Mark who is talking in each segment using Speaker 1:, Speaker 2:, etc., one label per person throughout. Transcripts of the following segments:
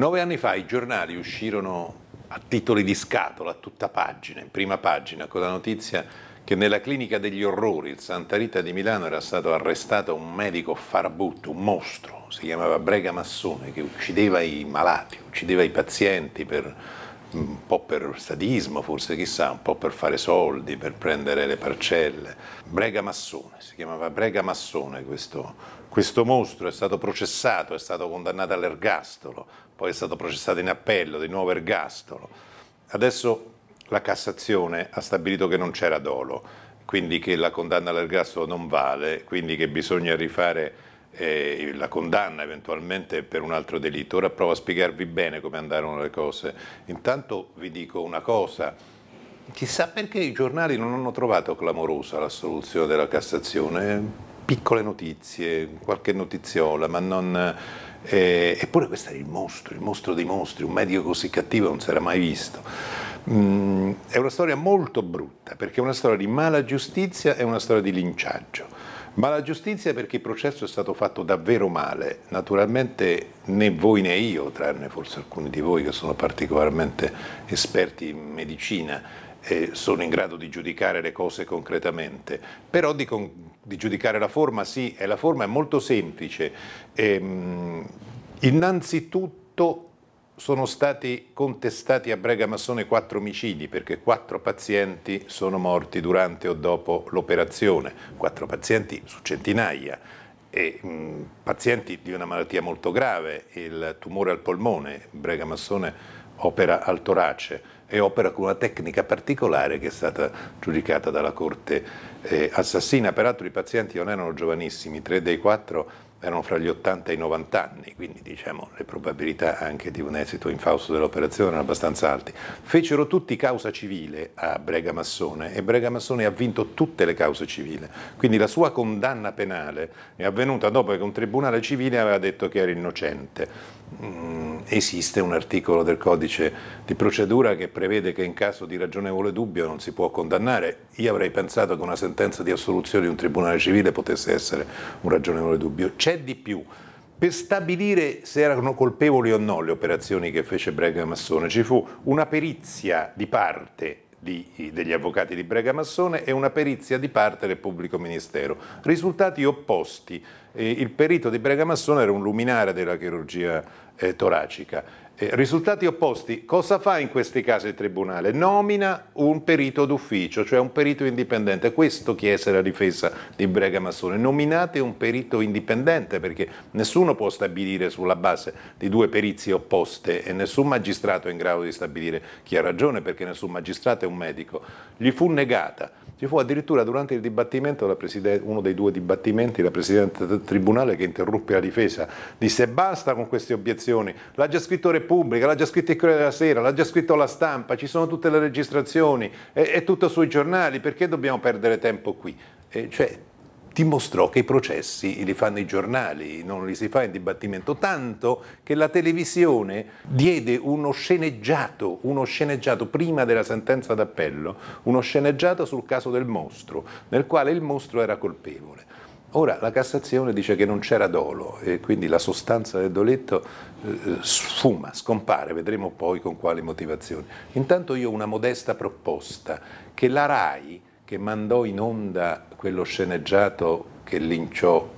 Speaker 1: Nove anni fa i giornali uscirono a titoli di scatola, a tutta pagina, in prima pagina, con la notizia che nella clinica degli orrori, il Santa Rita di Milano, era stato arrestato un medico farabutto, un mostro, si chiamava Brega Massone, che uccideva i malati, uccideva i pazienti per un po' per sadismo, forse chissà, un po' per fare soldi, per prendere le parcelle. Brega Massone, si chiamava Brega Massone questo, questo mostro, è stato processato, è stato condannato all'ergastolo, poi è stato processato in appello, di nuovo ergastolo. Adesso la Cassazione ha stabilito che non c'era dolo, quindi che la condanna all'ergastolo non vale, quindi che bisogna rifare eh, la condanna eventualmente per un altro delitto. Ora provo a spiegarvi bene come andarono le cose. Intanto vi dico una cosa, chissà perché i giornali non hanno trovato clamorosa la soluzione della Cassazione, piccole notizie, qualche notiziola, ma non... Eh, eppure questo era il mostro, il mostro dei mostri, un medico così cattivo non si era mai visto. Mm, è una storia molto brutta, perché è una storia di mala giustizia e una storia di linciaggio ma la giustizia perché il processo è stato fatto davvero male, naturalmente né voi né io, tranne forse alcuni di voi che sono particolarmente esperti in medicina, eh, sono in grado di giudicare le cose concretamente, però di, con, di giudicare la forma sì, e la forma è molto semplice. Ehm, innanzitutto sono stati contestati a Brega Massone quattro omicidi perché quattro pazienti sono morti durante o dopo l'operazione, quattro pazienti su centinaia, e, mh, pazienti di una malattia molto grave, il tumore al polmone, Brega Massone opera al torace e opera con una tecnica particolare che è stata giudicata dalla Corte eh, assassina, peraltro i pazienti non erano giovanissimi, tre dei quattro erano fra gli 80 e i 90 anni, quindi diciamo le probabilità anche di un esito infausto dell'operazione erano abbastanza alte. Fecero tutti causa civile a Brega Massone e Brega Massone ha vinto tutte le cause civili, quindi la sua condanna penale è avvenuta dopo che un tribunale civile aveva detto che era innocente. Mm, esiste un articolo del codice di procedura che prevede che in caso di ragionevole dubbio non si può condannare. Io avrei pensato che una sentenza di assoluzione di un tribunale civile potesse essere un ragionevole dubbio. C'è c'è di più. Per stabilire se erano colpevoli o no le operazioni che fece Brega Massone ci fu una perizia di parte di, degli avvocati di Brega Massone e una perizia di parte del pubblico ministero. Risultati opposti il perito di Bregamassone era un luminare della chirurgia eh, toracica. Eh, risultati opposti, cosa fa in questi casi il Tribunale? Nomina un perito d'ufficio, cioè un perito indipendente, questo chiese la difesa di Bregamassone, nominate un perito indipendente perché nessuno può stabilire sulla base di due perizie opposte e nessun magistrato è in grado di stabilire chi ha ragione perché nessun magistrato è un medico. Gli fu negata ci fu addirittura durante il dibattimento, uno dei due dibattimenti, la Presidente del Tribunale che interruppe la difesa, disse basta con queste obiezioni, l'ha già scritto Repubblica, l'ha già scritto il Corriere della Sera, l'ha già scritto la stampa, ci sono tutte le registrazioni, è, è tutto sui giornali, perché dobbiamo perdere tempo qui? E cioè, dimostrò che i processi li fanno i giornali, non li si fa in dibattimento, tanto che la televisione diede uno sceneggiato, uno sceneggiato prima della sentenza d'appello, uno sceneggiato sul caso del mostro, nel quale il mostro era colpevole. Ora la Cassazione dice che non c'era dolo e quindi la sostanza del doletto eh, eh sfuma, scompare, vedremo poi con quali motivazioni. Intanto io ho una modesta proposta che la RAI che mandò in onda quello sceneggiato che linciò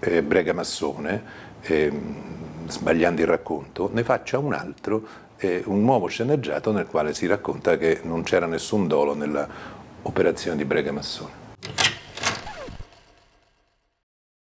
Speaker 1: eh, Bregamassone, eh, sbagliando il racconto, ne faccia un altro, eh, un nuovo sceneggiato nel quale si racconta che non c'era nessun dolo nella operazione di Bregamassone.